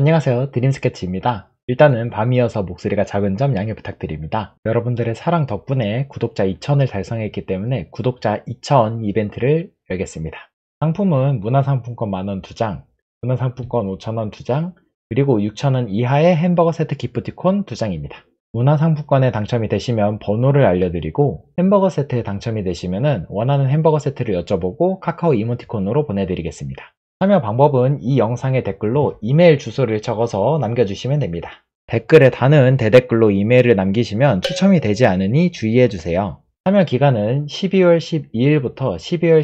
안녕하세요 드림스케치입니다 일단은 밤이어서 목소리가 작은 점 양해 부탁드립니다 여러분들의 사랑 덕분에 구독자 2천을 달성했기 때문에 구독자 2천 이벤트를 열겠습니다 상품은 문화상품권 만원 2장 문화상품권 5천원 2장 그리고 6천원 이하의 햄버거 세트 기프티콘 2장입니다 문화상품권에 당첨이 되시면 번호를 알려드리고 햄버거 세트에 당첨이 되시면 원하는 햄버거 세트를 여쭤보고 카카오 이모티콘으로 보내드리겠습니다. 참여 방법은 이 영상의 댓글로 이메일 주소를 적어서 남겨주시면 됩니다. 댓글에 다는 대댓글로 이메일을 남기시면 추첨이 되지 않으니 주의해주세요. 참여 기간은 12월 12일부터 12월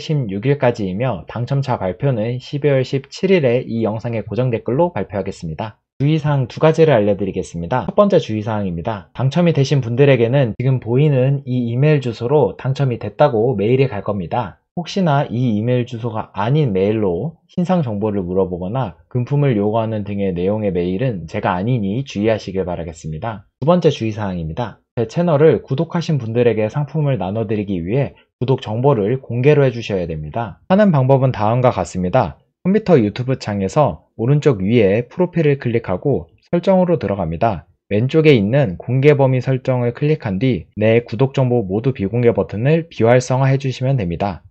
16일까지이며 당첨자 발표는 12월 17일에 이 영상의 고정 댓글로 발표하겠습니다. 주의사항 두 가지를 알려드리겠습니다. 첫 번째 주의사항입니다. 당첨이 되신 분들에게는 지금 보이는 이 이메일 주소로 당첨이 됐다고 메일이 갈 겁니다. 혹시나 이 이메일 주소가 아닌 메일로 신상 정보를 물어보거나 금품을 요구하는 등의 내용의 메일은 제가 아니니 주의하시길 바라겠습니다. 두 번째 주의사항입니다. 제 채널을 구독하신 분들에게 상품을 나눠드리기 위해 구독 정보를 공개로 해주셔야 됩니다. 하는 방법은 다음과 같습니다. 컴퓨터 유튜브 창에서 오른쪽 위에 프로필을 클릭하고 설정으로 들어갑니다. 왼쪽에 있는 공개 범위 설정을 클릭한 뒤 내 구독 정보 모두 비공개 버튼을 비활성화 해주시면 됩니다.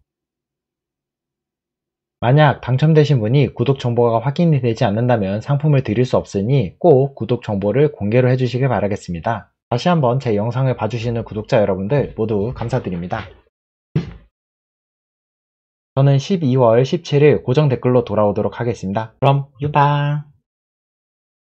만약 당첨되신 분이 구독 정보가 확인이 되지 않는다면 상품을 드릴 수 없으니 꼭 구독 정보를 공개로 해주시길 바라겠습니다. 다시 한번 제 영상을 봐주시는 구독자 여러분들 모두 감사드립니다. 저는 12월 17일 고정 댓글로 돌아오도록 하겠습니다. 그럼 유바